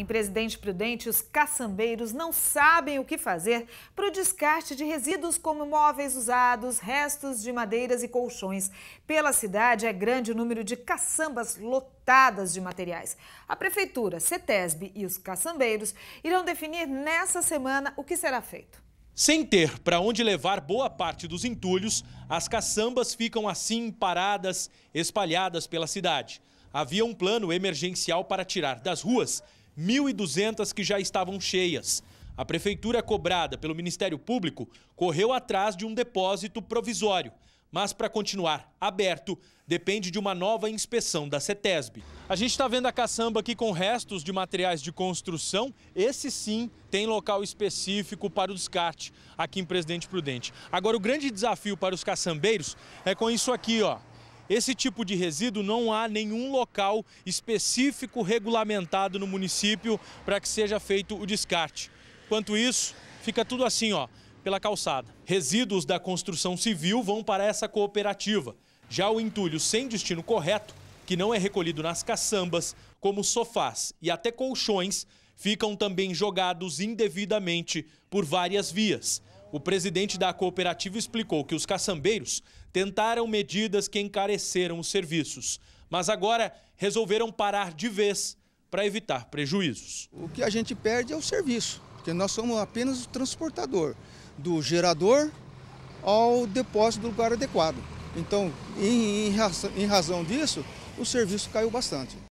Em Presidente Prudente, os caçambeiros não sabem o que fazer para o descarte de resíduos como móveis usados, restos de madeiras e colchões. Pela cidade é grande o número de caçambas lotadas de materiais. A prefeitura, CETESB e os caçambeiros irão definir nessa semana o que será feito. Sem ter para onde levar boa parte dos entulhos, as caçambas ficam assim paradas, espalhadas pela cidade. Havia um plano emergencial para tirar das ruas 1.200 que já estavam cheias. A prefeitura cobrada pelo Ministério Público correu atrás de um depósito provisório, mas para continuar aberto, depende de uma nova inspeção da CETESB. A gente está vendo a caçamba aqui com restos de materiais de construção. Esse sim tem local específico para o descarte aqui em Presidente Prudente. Agora, o grande desafio para os caçambeiros é com isso aqui, ó. Esse tipo de resíduo não há nenhum local específico regulamentado no município para que seja feito o descarte. Enquanto isso, fica tudo assim, ó, pela calçada. Resíduos da construção civil vão para essa cooperativa. Já o entulho sem destino correto, que não é recolhido nas caçambas, como sofás e até colchões, ficam também jogados indevidamente por várias vias. O presidente da cooperativa explicou que os caçambeiros tentaram medidas que encareceram os serviços, mas agora resolveram parar de vez para evitar prejuízos. O que a gente perde é o serviço, porque nós somos apenas o transportador do gerador ao depósito do lugar adequado. Então, em razão disso, o serviço caiu bastante.